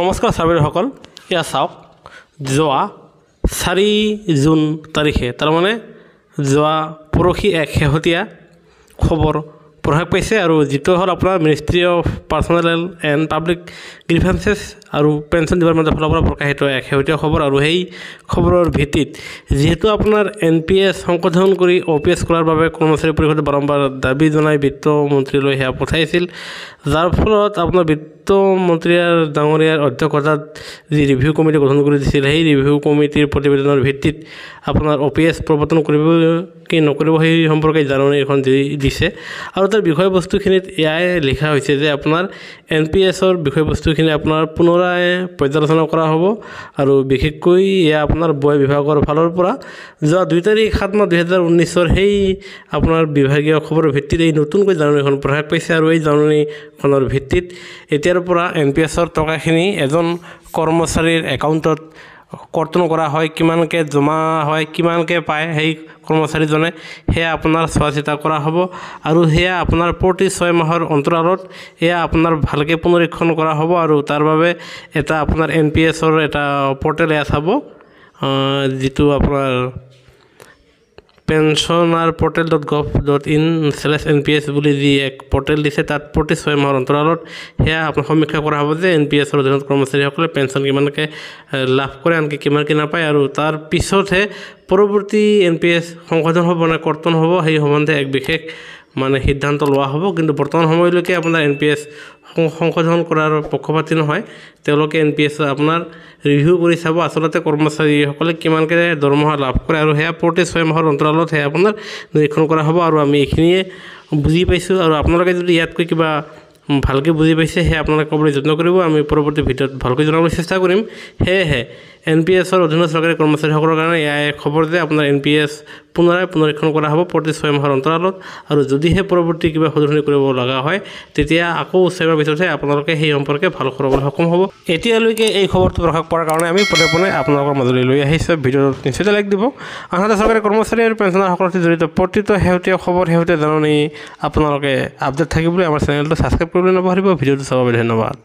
নমস্কাৰ চাৰ্বিৰসকল এয়া চাওক যোৱা চাৰি জুন তাৰিখে তাৰমানে যোৱা পৰহি এক শেহতীয়া খবৰ প্ৰভাৱ পাইছে আৰু যিটো হ'ল আপোনাৰ ministry of personnel and public grievances আৰু পেঞ্চন ডিপাৰ্টমেণ্টৰ ফালৰ পৰা প্ৰকাশিত এক শেহতীয়া খবৰ আৰু সেই খবৰৰ ভিত্তিত যিহেতু আপোনাৰ এন পি এছ সংশোধন কৰি অ' পি এছ কৰাৰ বাবে কৰ্মচাৰী পৰিষদে বাৰম্বাৰ দাবী জনাই বিত্তমন্ত্ৰীলৈ সেয়া পঠাইছিল যাৰ ফলত আপোনাৰ বিত্তমন্ত্ৰীয়ে ডাঙৰীয়াৰ অধ্যক্ষতাত যি ৰিভিউ কমিটি গঠন কৰি দিছিল সেই ৰিভিউ কমিটিৰ প্ৰতিবেদনৰ ভিত্তিত আপোনাৰ অ' পি এছ প্ৰৱৰ্তন কৰিব কি নকৰিব সেই সম্পৰ্কে জাননী এখন দি দিছে আৰু তাৰ বিষয়বস্তুখিনিত এয়াই লিখা হৈছে যে আপোনাৰ এন পি এছৰ বিষয়বস্তুখিনি আপোনাৰ পুনৰ পৰাই পৰ্যালোচনা কৰা হ'ব আৰু বিশেষকৈ এয়া আপোনাৰ বয় বিভাগৰ ফালৰ পৰা যোৱা দুই তাৰিখ সাত মাহ দুহেজাৰ ঊনৈছৰ সেই আপোনাৰ বিভাগীয় খবৰৰ ভিত্তিত এই নতুনকৈ জাননীখন প্ৰকাশ পাইছে আৰু এই জাননীখনৰ ভিত্তিত এতিয়াৰ পৰা এন পি এছৰ টকাখিনি এজন কৰ্মচাৰীৰ একাউণ্টত কৰ্তন কৰা হয় কিমানকৈ জমা হয় কিমানকৈ পায় সেই কৰ্মচাৰীজনে সেয়া আপোনাৰ চোৱা চিতা কৰা হ'ব আৰু সেয়া আপোনাৰ প্ৰতি ছয় মাহৰ অন্তৰালত সেয়া আপোনাৰ ভালকৈ পুনৰীক্ষণ কৰা হ'ব আৰু তাৰ বাবে এটা আপোনাৰ এন পি এছৰ এটা পৰ্টেল ইয়াত চাব যিটো আপোনাৰ pensioner portal dot gov dot in slash N P S বুলি যি এক পৰ্টেল দিছে তাত প্ৰতি ছয় মাহৰ অন্তৰালত সেয়া আপোনাৰ সমীক্ষা কৰা হ'ব যে এন পি এছৰ অধীনত কৰ্মচাৰীসকলে পেঞ্চন কিমানকৈ লাভ কৰে আনকি কিমান কি নাপায় আৰু তাৰ পিছতহে পৰৱৰ্তী এন পি এছ সংশোধন হ'ব নে কৰ্তন হ'ব সেই সম্বন্ধে এক বিশেষ মানে সিদ্ধান্ত লোৱা হ'ব কিন্তু বৰ্তমান সময়লৈকে আপোনাৰ এন পি এছ সংশোধন কৰাৰ পক্ষপাতি নহয় তেওঁলোকে এন পি এছ আপোনাৰ ৰিভিউ কৰি চাব আচলতে কৰ্মচাৰীসকলে কিমানকৈ দৰমহা লাভ কৰে আৰু সেয়া প্ৰতি ছয় মাহৰ অন্তৰালত সেয়া আপোনাৰ নিৰীক্ষণ কৰা হ'ব আৰু আমি এইখিনিয়ে বুজি পাইছোঁ আৰু আপোনালোকে যদি ইয়াতকৈ কিবা ভালকৈ বুজি পাইছে সেয়া আপোনালোকে ক'বলৈ যত্ন কৰিব আমি পৰৱৰ্তী ভিডিঅ'ত ভালকৈ জনাবলৈ চেষ্টা কৰিম সেয়েহে এন পি এছৰ অধীনত চৰকাৰী কৰ্মচাৰীসকলৰ কাৰণে এয়াই খবৰ যে আপোনাৰ এন পি এছ পুনৰাই পুনৰীক্ষণ কৰা হ'ব প্ৰতি ছয় মাহৰ অন্তৰালত আৰু যদিহে পৰৱৰ্তী কিবা সলনি কৰিব লগা হয় তেতিয়া আকৌ উচ্চ পিছতহে আপোনালোকে সেই সম্পৰ্কে ভাল কৰিবলৈ সক্ষম হ'ব এতিয়ালৈকে এই খবৰটো প্ৰকাশ কৰাৰ কাৰণে আমি পোনে পোনে আপোনালোকৰ মাজলৈ লৈ আহিছোঁ ভিডিঅ'টোত নিশ্চিত লাইক দিব আনহাতে চৰকাৰী কৰ্মচাৰী আৰু পেঞ্চনাৰসকলৰ সৈতে জড়িত প্ৰতিটো শেহতীয়া খবৰ শেহতীয়া জাননী আপোনালোকে আপডেট থাকিবলৈ আমাৰ চেনেলটো ছাবস্ক্ৰাইব কৰিবলৈ নাপাহৰিব ভিডিঅ'টো চাবলৈ ধন্যবাদ